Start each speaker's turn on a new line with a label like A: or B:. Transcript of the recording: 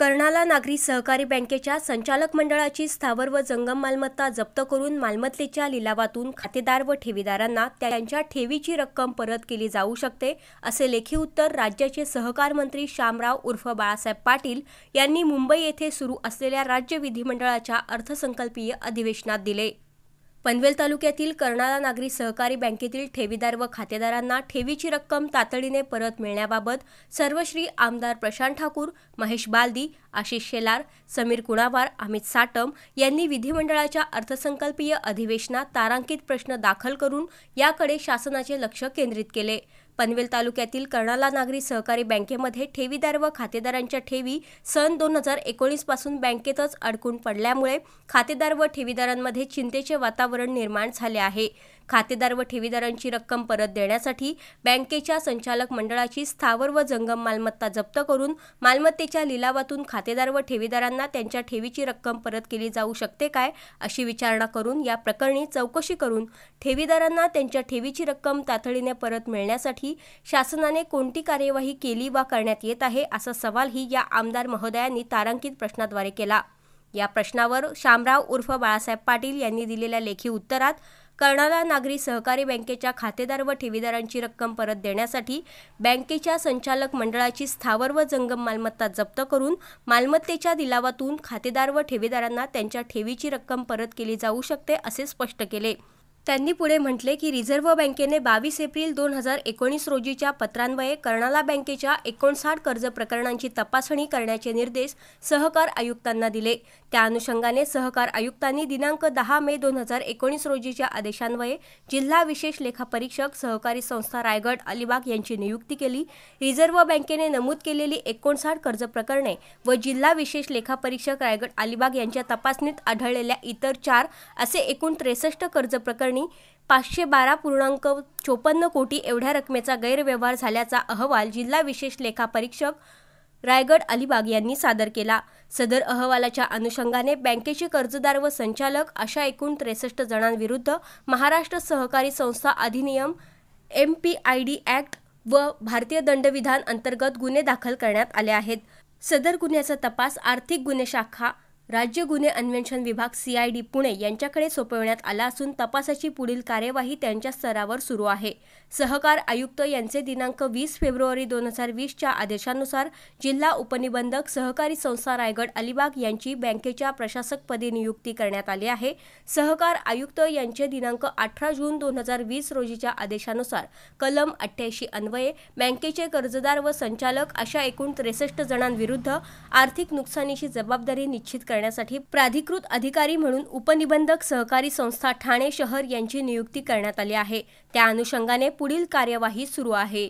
A: कर्णाला नागरी सहकारी बँकेच्या संचालक मंडळाची स्थावर व जंगम मालमत्ता जप्त करून मालमत्तेच्या लिलावातून खातेदार व ठेवीदारांना त्यांच्या ठेवीची रक्कम परत केली जाऊ शकते असे लेखी उत्तर राज्याचे सहकार मंत्री श्यामराव उर्फ बाळासाहेब पाटील यांनी मुंबई येथे सुरू असलेल्या राज्य विधिमंडळाच्या अर्थसंकल्पीय अधिवेशनात दिले पनवेल तालुक्यातील कर्नाळा नागरी सहकारी बँकेतील ठेवीदार व खातेदारांना ठेवीची रक्कम तातडीने परत मिळण्याबाबत सर्वश्री आमदार प्रशांत ठाकूर महेश बालदी आशिष शेलार समीर कुणावार अमित साटम यांनी विधिमंडळाच्या अर्थसंकल्पीय अधिवेशनात तारांकित प्रश्न दाखल करून याकडे शासनाचे लक्ष केंद्रित केले पनवेल तालुक्यातील कर्णाला नागरी सहकारी बँकेमध्ये ठेवीदार व खातेदारांच्या ठेवी सन दोन हजार एकोणीस पासून बँकेतच अडकून पडल्यामुळे खातेदार व ठेवीदारांमध्ये चिंतेचे वातावरण निर्माण झाले आहे खातेदार व ठेवीदारांची रक्कम परत देण्यासाठी बँकेच्या संचालक मंडळाची स्थावर व जंगम मालमत्ता जप्त करून मालमत्तेच्या लिलावातून खातेदार व ठेवीदारांना त्यांच्या ठेवीची रक्कम परत केली जाऊ शकते काय अशी विचारणा करून या प्रकरणी चौकशी करून ठेवीदारांना त्यांच्या ठेवीची रक्कम तातडीने परत मिळण्यासाठी शासनाने कोणती कार्यवाही केली वा करण्यात येत आहे असा सवालही या आमदार महोदयांनी तारांकित प्रश्नाद्वारे केला या प्रश्नावर शामराव उर्फ बाळासाहेब पाटील यांनी दिलेल्या लेखी उत्तरात कर्णाला नागरी सहकारी बँकेच्या खातेदार व ठेवीदारांची रक्कम परत देण्यासाठी बँकेच्या संचालक मंडळाची स्थावर व जंगम मालमत्ता जप्त करून मालमत्तेच्या दिलावातून खातेदार व ठेवीदारांना त्यांच्या ठेवीची रक्कम परत केली जाऊ शकते असे स्पष्ट केले त्यांनी पुढे म्हटले की रिझर्व्ह बँकेने बावीस एप्रिल दोन हजार एकोणीस रोजीच्या पत्रान्वये कर्नाला बँकेच्या एकोणसाठ कर्ज प्रकरणांची तपासणी करण्याचे निर्देश सहकार आयुक्तांना दिले त्या अनुषंगाने सहकार आयुक्तांनी दिनांक दहा मे दोन हजार एकोणीस रोजीच्या आदेशान्वये जिल्हा विशेष लेखापरीक्षक सहकारी संस्था रायगड अलिबाग यांची नियुक्ती केली रिझर्व्ह बँकेने नमूद केलेली एकोणसाठ कर्ज प्रकरणे व जिल्हा विशेष लेखापरीक्षक रायगड अलिबाग यांच्या तपासणीत आढळलेल्या इतर चार असे एकूण त्रेसष्ट कर्ज प्रकरण प्रकरणी पाचशे बारा पूर्णांक चोपन्न कोटी एवढ्या रकमेचा गैरव्यवहार झाल्याचा अहवाल जिल्हा विशेष लेखा परीक्षक रायगड अलिबाग यांनी सादर केला सदर अहवालाच्या अनुषंगाने बँकेचे कर्जदार व संचालक अशा एकूण त्रेसष्ट जणांविरुद्ध महाराष्ट्र सहकारी संस्था अधिनियम M P I D act व भारतीय दंडविधान अंतर्गत गुन्हे दाखल करण्यात आले आहेत सदर गुन्ह्याचा तपास आर्थिक गुन्हे शाखा राज्य गुन्हे अन्वेषण विभाग सीआयडी पुणे यांच्याकडे सोपवण्यात आला असून तपासाची पुढील कार्यवाही त्यांच्या स्तरावर सुरू आहे सहकार आयुक्त यांचे दिनांक वीस फेब्रुवारी दोन हजार वीसच्या आदेशानुसार जिल्हा उपनिबंधक सहकारी संस्था रायगड अलिबाग यांची बँकेच्या प्रशासकपदी नियुक्ती करण्यात आली आहे सहकार आयुक्त यांचे दिनांक अठरा जून दोन हजार वीस रोजीच्या आदेशानुसार कलम अठ्ठ्याऐंशी अन्वये बँकेचे कर्जदार व संचालक अशा एकूण त्रेसष्ट जणांविरुद्ध आर्थिक नुकसानीची जबाबदारी निश्चित करण्यात करण्यासाठी प्राधिकृत अधिकारी म्हणून उपनिबंधक सहकारी संस्था ठाणे शहर यांची नियुक्ती करण्यात आली आहे त्या अनुषंगाने पुढील कार्यवाही सुरू आहे